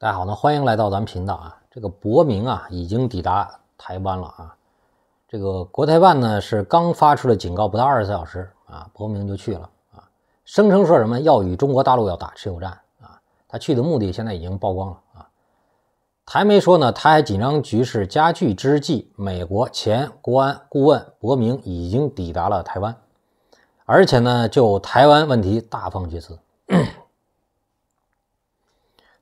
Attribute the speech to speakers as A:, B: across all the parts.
A: 大家好，呢，欢迎来到咱们频道啊。这个伯明啊已经抵达台湾了啊。这个国台办呢是刚发出了警告不到二十四小时啊，伯明就去了啊，声称说什么要与中国大陆要打持久战啊。他去的目的现在已经曝光了啊。台媒说呢，他还紧张局势加剧之际，美国前国安顾问伯明已经抵达了台湾，而且呢就台湾问题大放厥词，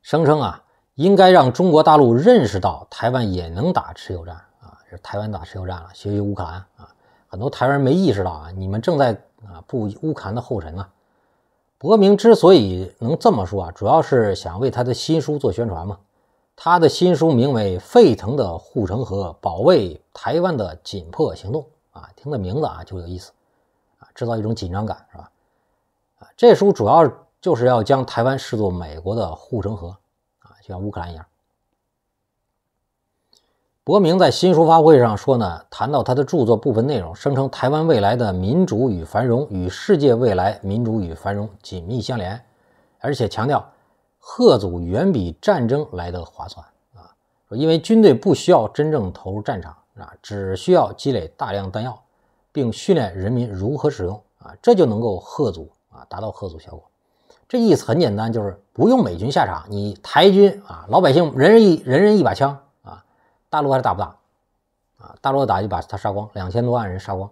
A: 声称啊。应该让中国大陆认识到，台湾也能打持久战啊！这台湾打持久战了，学习乌克兰啊，很多台湾人没意识到啊，你们正在啊步乌克兰的后尘呢。伯明之所以能这么说啊，主要是想为他的新书做宣传嘛。他的新书名为《沸腾的护城河：保卫台湾的紧迫行动》啊，听的名字啊就有意思啊，制造一种紧张感是吧？啊，这书主要就是要将台湾视作美国的护城河。像乌克兰一样，伯明在新书发布会上说呢，谈到他的著作部分内容，声称台湾未来的民主与繁荣与世界未来民主与繁荣紧密相连，而且强调贺祖远比战争来得划算啊，因为军队不需要真正投入战场啊，只需要积累大量弹药，并训练人民如何使用啊，这就能够贺祖啊，达到贺祖效果。这意思很简单，就是不用美军下场，你台军啊，老百姓人人一，人人一把枪啊，大陆还是打不打？啊，大陆打就把他杀光，两千多万人杀光，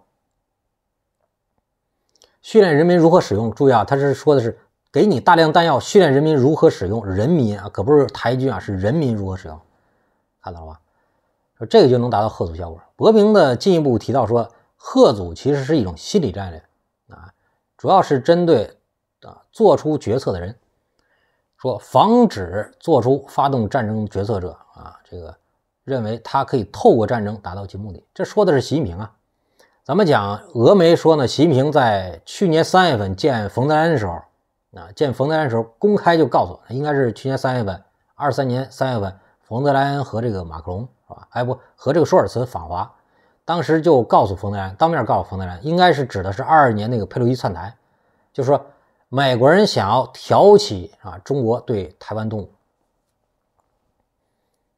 A: 训练人民如何使用。注意啊，他是说的是给你大量弹药，训练人民如何使用。人民啊，可不是台军啊，是人民如何使用。看到了吧？说这个就能达到贺阻效果。伯明的进一步提到说，贺阻其实是一种心理战略啊，主要是针对。做出决策的人说：“防止做出发动战争决策者啊，这个认为他可以透过战争达到其目的。”这说的是习近平啊。咱们讲俄媒说呢，习近平在去年三月份见冯德莱恩的时候，啊，见冯德莱恩时候公开就告诉，应该是去年三月份，二三年三月份，冯德莱恩和这个马克龙，啊，哎不和这个舒尔茨访华，当时就告诉冯德莱恩，当面告诉冯德莱恩，应该是指的是二二年那个佩洛伊窜台，就是说。美国人想要挑起啊，中国对台湾动武，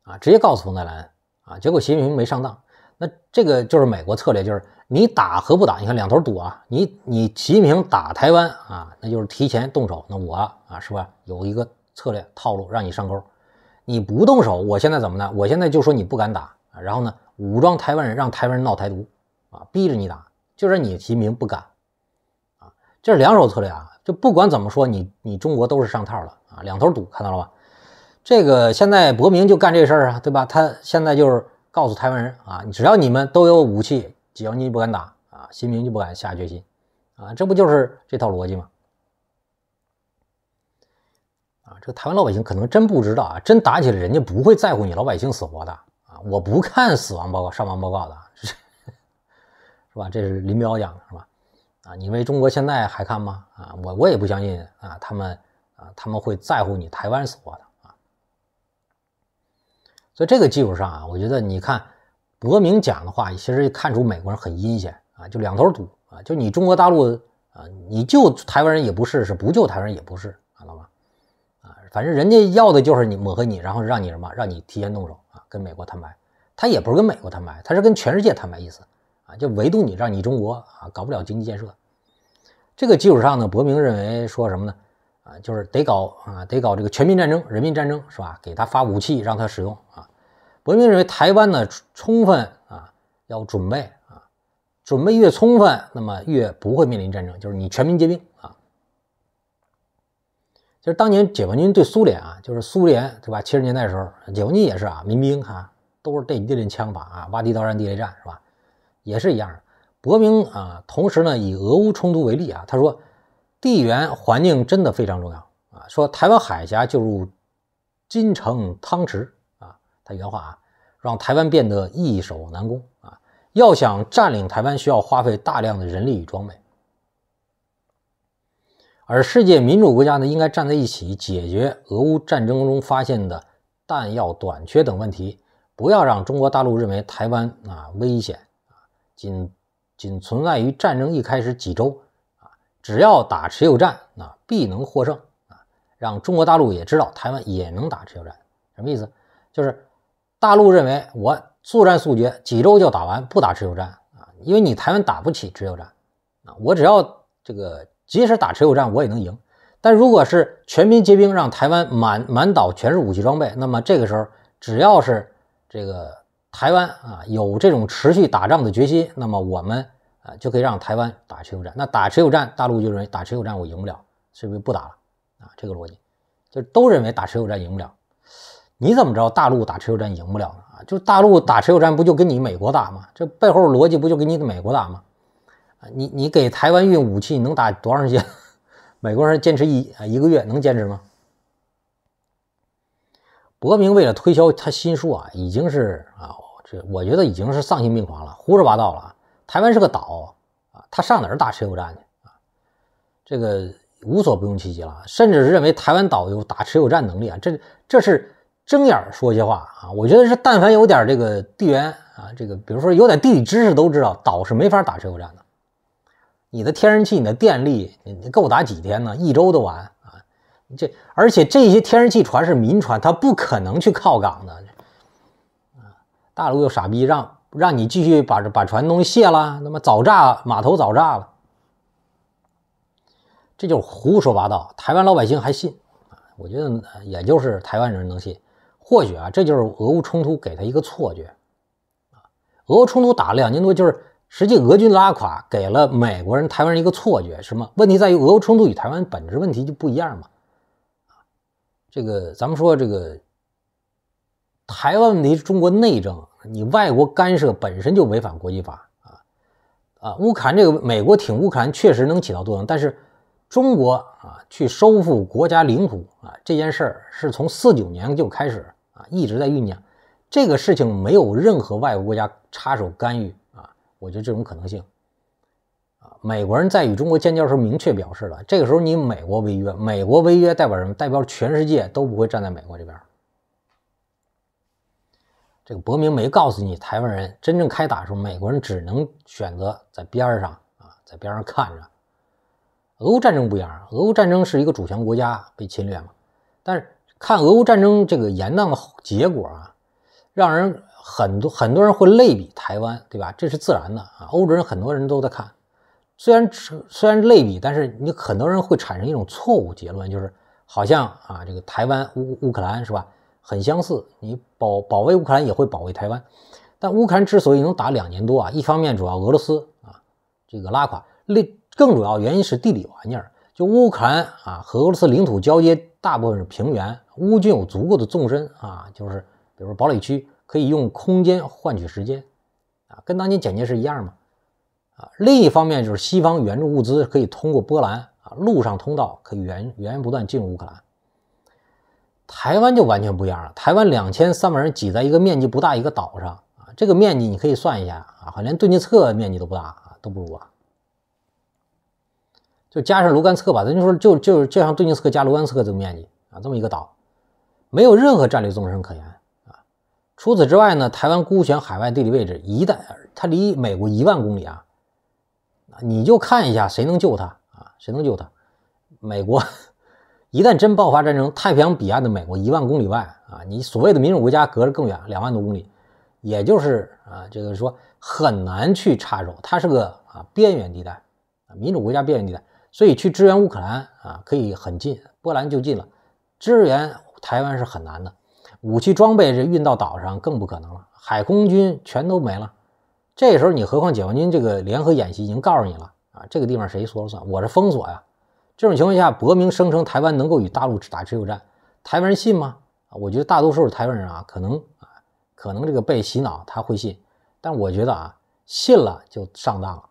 A: 啊，直接告诉冯德莱恩啊，结果习近平没上当。那这个就是美国策略，就是你打和不打，你看两头堵啊。你你习近平打台湾啊，那就是提前动手。那我啊是吧，有一个策略套路让你上钩。你不动手，我现在怎么呢？我现在就说你不敢打啊。然后呢，武装台湾人，让台湾人闹台独啊，逼着你打，就是你习近平不敢。这是两手策略啊，就不管怎么说，你你中国都是上套了啊，两头堵，看到了吧？这个现在博明就干这事儿啊，对吧？他现在就是告诉台湾人啊，只要你们都有武器，只要你不敢打啊，新明就不敢下决心啊，这不就是这套逻辑吗？啊，这个台湾老百姓可能真不知道啊，真打起来人家不会在乎你老百姓死活的啊，我不看死亡报告、伤亡报告的，是吧？这是林彪讲的，是吧？啊，你为中国现在还看吗？啊，我我也不相信啊，他们啊，他们会在乎你台湾死活的啊。所以这个基础上啊，我觉得你看伯明讲的话，其实看出美国人很阴险啊，就两头堵啊，就你中国大陆啊，你救台湾人也不是，是不救台湾人也不是，看到吗？啊，反正人家要的就是你抹黑你，然后让你什么，让你提前动手啊，跟美国摊牌。他也不是跟美国摊牌，他是跟全世界摊牌意思。啊，就唯独你让你中国啊，搞不了经济建设。这个基础上呢，伯明认为说什么呢？啊，就是得搞啊，得搞这个全民战争、人民战争，是吧？给他发武器，让他使用啊。伯明认为台湾呢，充分啊，要准备啊，准备越充分，那么越不会面临战争。就是你全民皆兵啊。就是当年解放军对苏联啊，就是苏联对吧？七十年代的时候，解放军也是啊，民兵哈，都是练一练枪法啊，挖地道战、地雷战是吧？也是一样，伯明啊，同时呢，以俄乌冲突为例啊，他说，地缘环境真的非常重要啊，说台湾海峡就如金城汤池啊，他原话啊，让台湾变得易守难攻啊，要想占领台湾，需要花费大量的人力与装备，而世界民主国家呢，应该站在一起解决俄乌战争中发现的弹药短缺等问题，不要让中国大陆认为台湾啊危险。仅仅存在于战争一开始几周啊，只要打持久战，啊，必能获胜啊！让中国大陆也知道台湾也能打持久战，什么意思？就是大陆认为我速战速决，几周就打完，不打持久战啊！因为你台湾打不起持久战啊，我只要这个即使打持久战，我也能赢。但如果是全民皆兵，让台湾满满岛全是武器装备，那么这个时候，只要是这个。台湾啊，有这种持续打仗的决心，那么我们啊就可以让台湾打持久战。那打持久战，大陆就认为打持久战我赢不了，所以是不打了啊。这个逻辑就都认为打持久战赢不了。你怎么知道大陆打持久战赢不了呢？啊，就大陆打持久战不就跟你美国打吗？这背后逻辑不就跟你美国打吗？啊，你你给台湾运武器，能打多长时间？美国人坚持一啊一个月能坚持吗？伯明为了推销他新书啊，已经是啊。这我觉得已经是丧心病狂了，胡说八道了。台湾是个岛啊，他上哪儿打持久战去啊？这个无所不用其极了，甚至是认为台湾岛有打持久战能力啊？这这是睁眼说瞎话啊！我觉得是，但凡有点这个地缘啊，这个比如说有点地理知识都知道，岛是没法打持久战的。你的天然气、你的电力，你够打几天呢？一周都完啊！这而且这些天然气船是民船，它不可能去靠港的。大陆又傻逼让让你继续把把船东西卸了，那么早炸码头早炸了，这就是胡说八道。台湾老百姓还信我觉得也就是台湾人能信。或许啊，这就是俄乌冲突给他一个错觉啊。俄乌冲突打了两年多，就是实际俄军拉垮，给了美国人、台湾人一个错觉，什么问题在于俄乌冲突与台湾本质问题就不一样嘛。这个咱们说这个。台湾问题是中国内政，你外国干涉本身就违反国际法啊啊！乌克兰这个美国挺乌克兰确实能起到作用，但是中国啊去收复国家领土啊这件事儿是从四九年就开始啊一直在酝酿，这个事情没有任何外国国家插手干预啊！我觉得这种可能性啊，美国人在与中国建交时候明确表示了，这个时候你美国违约，美国违约代表什么？代表全世界都不会站在美国这边。这个伯明没告诉你，台湾人真正开打的时候，美国人只能选择在边儿上啊，在边儿上看着。俄乌战争不一样，俄乌战争是一个主权国家被侵略嘛。但是看俄乌战争这个延宕的结果啊，让人很多很多人会类比台湾，对吧？这是自然的啊。欧洲人很多人都在看，虽然虽然类比，但是你很多人会产生一种错误结论，就是好像啊，这个台湾乌乌克兰是吧？很相似，你保保卫乌克兰也会保卫台湾，但乌克兰之所以能打两年多啊，一方面主要俄罗斯啊这个拉垮，另更主要原因是地理环境。儿，就乌克兰啊和俄罗斯领土交接大部分是平原，乌军有足够的纵深啊，就是比如说堡垒区可以用空间换取时间啊，跟当年蒋介石一样嘛啊，另一方面就是西方援助物资可以通过波兰啊陆上通道可以源源源不断进入乌克兰。台湾就完全不一样了。台湾两千三百人挤在一个面积不大一个岛上啊，这个面积你可以算一下啊，好像连顿涅茨克面积都不大啊，都不如啊。就加上卢甘克吧，咱就说就就就像顿涅茨克加卢甘克这个面积啊，这么一个岛，没有任何战略纵深可言啊。除此之外呢，台湾孤悬海外，地理位置一旦它离美国一万公里啊，你就看一下谁能救它啊，谁能救它？美国。一旦真爆发战争，太平洋彼岸的美国一万公里外啊，你所谓的民主国家隔着更远两万多公里，也就是啊，这个说很难去插手。它是个啊边缘地带，民主国家边缘地带，所以去支援乌克兰啊可以很近，波兰就近了；支援台湾是很难的，武器装备这运到岛上更不可能了，海空军全都没了。这时候你何况解放军这个联合演习已经告诉你了啊，这个地方谁说了算？我是封锁呀。这种情况下，博明声称台湾能够与大陆打持久战，台湾人信吗？啊，我觉得大多数台湾人啊，可能啊，可能这个被洗脑，他会信。但我觉得啊，信了就上当了，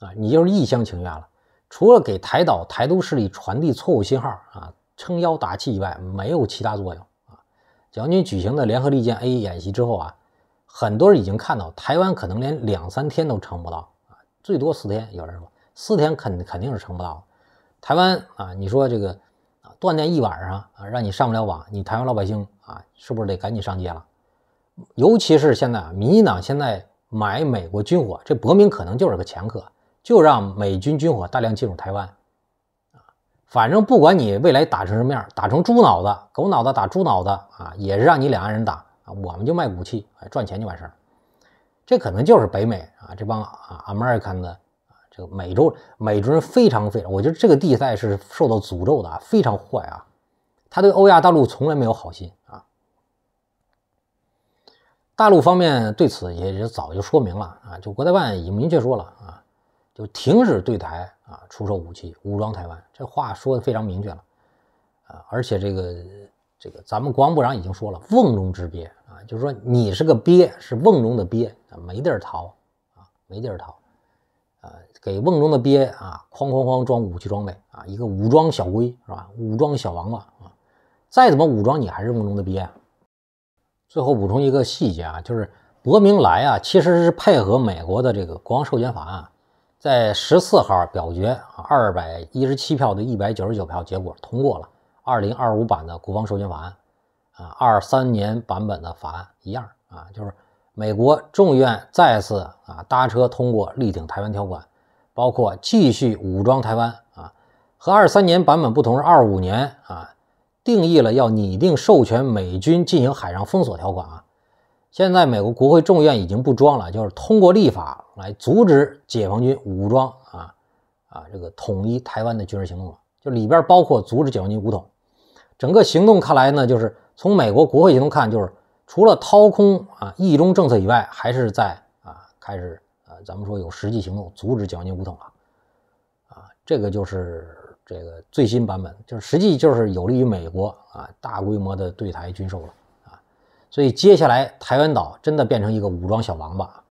A: 啊，你就是一厢情愿了。除了给台岛台独势力传递错误信号啊，撑腰打气以外，没有其他作用啊。蒋军举行的联合利剑 A 演习之后啊，很多人已经看到，台湾可能连两三天都撑不到啊，最多四天，有人说。四天肯肯定是撑不到，台湾啊，你说这个啊，断电一晚上啊，让你上不了网，你台湾老百姓啊，是不是得赶紧上街了？尤其是现在啊，民进党现在买美国军火，这博明可能就是个前科，就让美军军火大量进入台湾啊。反正不管你未来打成什么样，打成猪脑子、狗脑子，打猪脑子啊，也是让你两岸人打啊，我们就卖武器，哎，赚钱就完事儿。这可能就是北美啊，这帮啊 American 的。这个美洲美洲人非常常，我觉得这个地带是受到诅咒的啊，非常坏啊。他对欧亚大陆从来没有好心啊。大陆方面对此也也早就说明了啊，就国台办已经明确说了啊，就停止对台啊出售武器，武装台湾，这话说的非常明确了啊。而且这个这个咱们国防部长已经说了，瓮中之鳖啊，就是说你是个鳖，是瓮中的鳖，没地儿逃啊，没地儿逃。呃，给瓮中的鳖啊，哐哐哐装武器装备啊，一个武装小龟是吧？武装小王八啊，再怎么武装你还是瓮中的鳖。最后补充一个细节啊，就是伯明莱啊，其实是配合美国的这个国防授权法案，在十四号表决，二百一十七票的一百九十九票结果通过了二零二五版的国防授权法案啊，二三年版本的法案一样啊，就是。美国众议院再次啊搭车通过力挺台湾条款，包括继续武装台湾啊。和二三年版本不同，是二五年啊定义了要拟定授权美军进行海上封锁条款啊。现在美国国会众院已经不装了，就是通过立法来阻止解放军武装啊啊这个统一台湾的军事行动了。就里边包括阻止解放军武统。整个行动看来呢，就是从美国国会行动看，就是。除了掏空啊意中政策以外，还是在啊开始啊，咱们说有实际行动阻止绞扭无痛啊啊这个就是这个最新版本，就是实际就是有利于美国啊大规模的对台军售了啊，所以接下来台湾岛真的变成一个武装小王八。